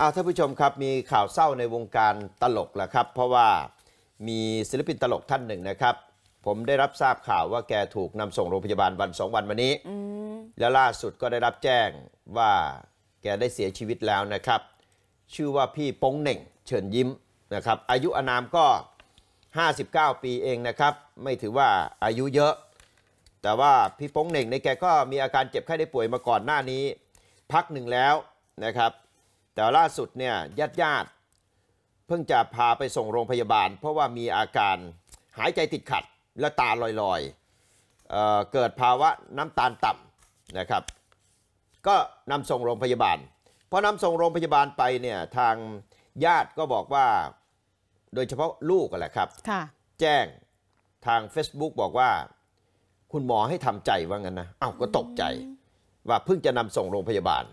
เอาท่านผู้ชมครับมีข่าวเศร้าในวงการตลกแหละครับ เพราะว่ามีศิลปินตลกท่านหนึ่งนะครับ ผมได้รับทราบข่าวว่าแกถูกนำส่งโรงพยาบาลวันสองวันมานี้แล้วล่าสุดก็ได้รับแจ้งว่าแกได้เสียชีวิตแล้วนะครับ ชื่อว่าพี่ปงเหน่งเฉินยิ้มนะครับ อายุอานามก็ 59 ปีเองนะครับ ไม่ถือว่าอายุเยอะ แต่ว่าพี่ปงเหน่งในแกก็มีอาการเจ็บไข้ได้ป่วยมาก่อนหน้านี้ พักหนึ่งแล้วนะครับแต่ล่าสุดเนี่ยญาติญาติเพิ่งจะพาไปส่งโรงพยาบาล เพราะว่ามีอาการหายใจติดขัดและตาลอยๆเเกิดภาวะน้ำตาลต่ำนะครับ ก็นำส่งโรงพยาบาลพอนำส่งโรงพยาบาลไปเนี่ยทางญาติก็บอกว่าโดยเฉพาะลูกกันแหละครับแจ้งทาง Facebook บอกว่าคุณหมอให้ทำใจว่างั้นนะอา้าวก็ตกใจ ว่าเพิ่งจะนำส่งโรงพยาบาล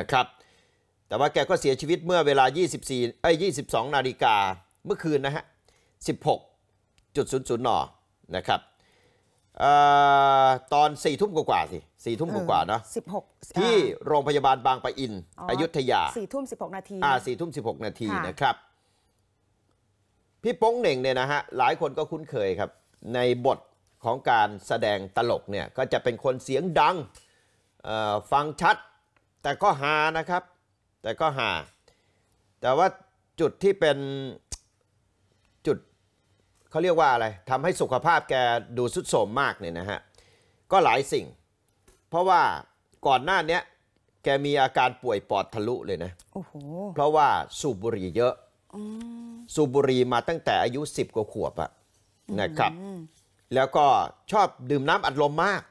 นะครับแต่ว่าแกก็เสียชีวิตเมื่อเวลา24เอ้ย22นาฬิกาเมื่อคืนนะฮะ16.00นนะครับตอน4ทุ่มกว่าสิ4ทุ่มกว่าเนาะ16ที่โรงพยาบาลบางปะอิน อยุธยา4ทุ่ม16 นาทีอ่า4ทุ่ม16 นาทีนะครับพี่ป้งเหน่งเนี่ยนะฮะหลายคนก็คุ้นเคยครับ ในบทของการแสดงตลกเนี่ยก็จะเป็นคนเสียงดังฟังชัด แต่ก็หานะครับแต่ก็ หา แต่ว่าจุดที่เป็นจุดเขาเรียกว่าอะไรทำให้สุขภาพแกดูสุดโสมมากเนี่ยนะฮะ ก็หลายสิ่ง เพราะว่าก่อนหน้านี้แกมีอาการป่วยปอดทะลุเลยนะเพราะว่าสูบบุหรี่เยอะ สูบบุหรี่มาตั้งแต่อายุ 10 กว่าขวบอะนะครับ แล้วก็ชอบดื่มน้ำอัดลมมาก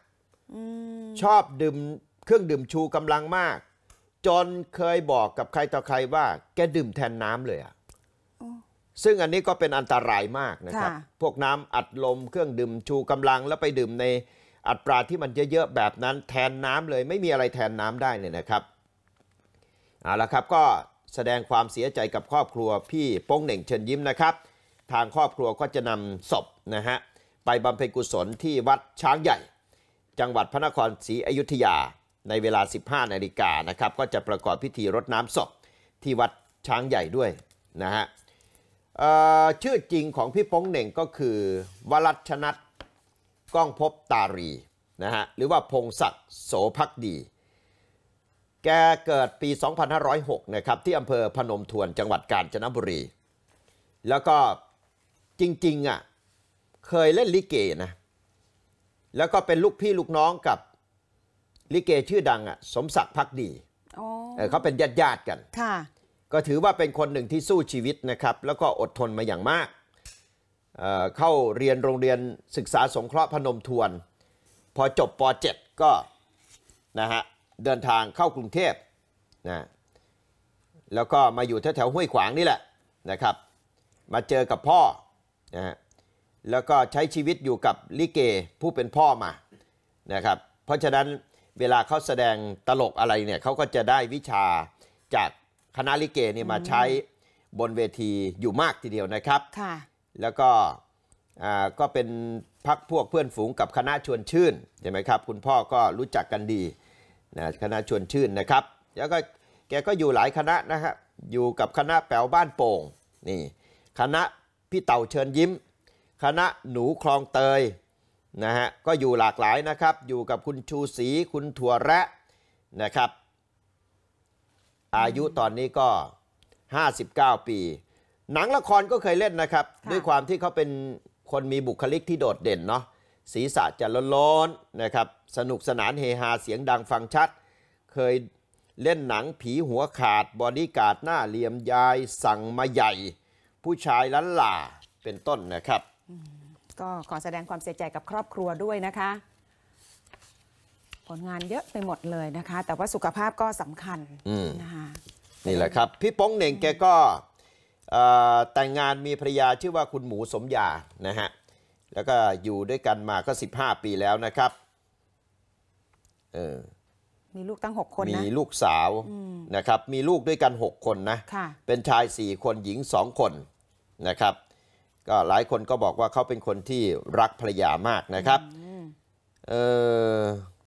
ชอบดื่ม เครื่องดื่มชูกำลังมากจนเคยบอกกับใครต่อใครว่า แกดื่มแทนน้ำเลยอะซึ่งอันนี้ก็เป็นอันตรายมากนะครับ พวกน้ำอัดลมเครื่องดื่มชูกำลังแล้วไปดื่มในอัดปราที่มันเยอะๆแบบนั้นแทนน้ำเลยไม่มีอะไรแทนน้ำได้เลยนะครับเอาละครับก็แสดงความเสียใจกับครอบครัวพี่โป้งเหน่งเชิญยิ้มนะครับ ทางครอบครัวก็จะนำศพนะฮะไปบำเพ็ญกุศลที่วัดช้างใหญ่ จังหวัดพระนครศรีอยุธยาในเวลา 15 นาฬิกานะครับ ก็จะประกอบพิธีรดน้ำศพที่วัดช้างใหญ่ด้วยนะฮะชื่อจริงของพี่ป้งเหน่งก็คือ วรัชนัทก้องพบตารีนะฮะหรือว่าพงศักดิ์โสภักดี แกเกิดปี 2506 นะครับ ที่อำเภอพนมทวนจังหวัดกาญจนบุรี แล้วก็จริงๆอ่ะเคยเล่นลิเกนะแล้วก็เป็นลูกพี่ลูกน้องกับลิเกชื่อดังอ่ะสมศักดิ์พักดี เขาเป็นญาติญาติกัน ก็ถือว่าเป็นคนหนึ่งที่สู้ชีวิตนะครับ แล้วก็อดทนมาอย่างมากเเข้าเรียนโรงเรียนศึกษาสงเคราะห์พนมทวน พอจบป .7 ก็นะฮะเดินทางเข้ากรุงเทพนะแล้วก็มาอยู่แถวห้วยขวางนี่แหละนะครับ มาเจอกับพ่อนะฮะแล้วก็ใช้ชีวิตอยู่กับลิเกผู้เป็นพ่อมานะครับ เพราะฉะนั้นเวลาเขาแสดงตลกอะไรเนี่ยเขาก็จะได้วิชาจากคณะลิเกเนี่ยมาใช้บนเวทีอยู่มากทีเดียวนะครับค่ะ แล้วก็ก็เป็นพักพวกเพื่อนฝูงกับคณะชวนชื่นใช่ไหมครับคุณพ่อก็รู้จักกันดีนะคณะชวนชื่นนะครับ แล้วก็แกก็อยู่หลายคณะนะครับอยู่กับคณะแป๋วบ้านโป่งนี่คณะพี่เต่าเชิญยิ้ม คณะหนูคลองเตยนะฮะก็อยู่หลากหลายนะครับอยู่กับคุณชูศรีคุณถั่วแระนะครับ อายุตอนนี้ก็ 59 ปี หนังละครก็เคยเล่นนะครับ ด้วยความที่เขาเป็นคนมีบุคลิกที่โดดเด่นเนาะศีรษะจะล้นๆนะครับ สนุกสนานเฮฮาเสียงดังฟังชัด เคยเล่นหนังผีหัวขาดบอดี้การ์ดหน้าเหลี่ยมยายสั่งมาใหญ่ ผู้ชายล้นหล่า เป็นต้นนะครับก็ขอแสดงความเสียใจกับครอบครัวด้วยนะคะ ผลงานเยอะไปหมดเลยนะคะ แต่ว่าสุขภาพก็สำคัญนะคะนี่แหละครับ พี่ป้องเหน่งแกก็แต่งงานมีภรรยาชื่อว่าคุณหมูสมยานะฮะแล้วก็อยู่ด้วยกันมาก็15ปีแล้วนะครับเออมีลูกตั้ง6คนนะมีลูกสาวนะครับ มีลูกด้วยกัน6คนนะเป็นชาย4คนหญิง2คนนะครับก็หลายคนก็บอกว่าเขาเป็นคนที่รักภรรยามากนะครับ